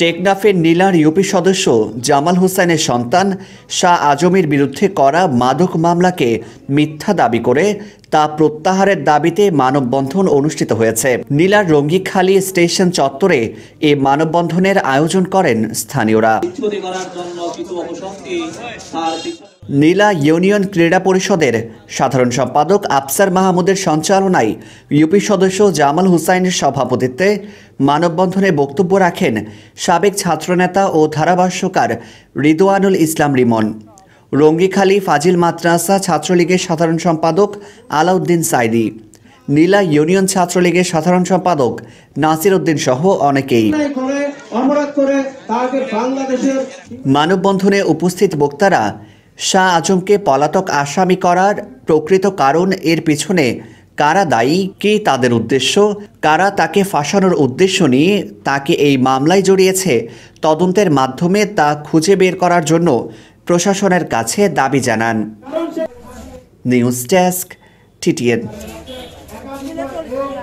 টেকনাফের নীলার ইউপি সদস্য জামাল হোসেনের সন্তান শাহ আজমের বিরুদ্ধে করা মাদক মামলাকে মিথ্যা দাবি করে তা প্রত্যাহারের দাবিতে মানববন্ধন অনুষ্ঠিত হয়েছে নীলার রঙ্গিখালী স্টেশন চত্বরে এ মানববন্ধনের আয়োজন করেন স্থানীয়রা নীলা ইউনিয়ন ক্রীড়া পরিষদের সাধারণ সম্পাদক আফসার মাহমুদের সঞ্চালনায় ইউপি সদস্য জামাল হুসাইনের সভাপতিত্বে মানববন্ধনে বক্তব্য রাখেন সাবেক ছাত্রনেতা ও ধারাভাষ্যকার রিদোয়ানুল ইসলাম রিমন রঙ্গিখালী ফাজিল মাদ্রাসা ছাত্রলীগের সাধারণ সম্পাদক আলাউদ্দিন সাইদি নীলা ইউনিয়ন ছাত্রলীগের সাধারণ সম্পাদক নাসির উদ্দিন সহ অনেকেই মানববন্ধনে উপস্থিত বক্তারা শাহ আজমকে পলাতক আসামি করার প্রকৃত কারণ এর পিছনে কারা দায়ী কে তাদের উদ্দেশ্য কারা তাকে ফাঁসানোর উদ্দেশ্য নিয়ে তাকে এই মামলায় জড়িয়েছে তদন্তের মাধ্যমে তা খুঁজে বের করার জন্য প্রশাসনের কাছে দাবি জানান নিউজ ডেস্ক টিটিএন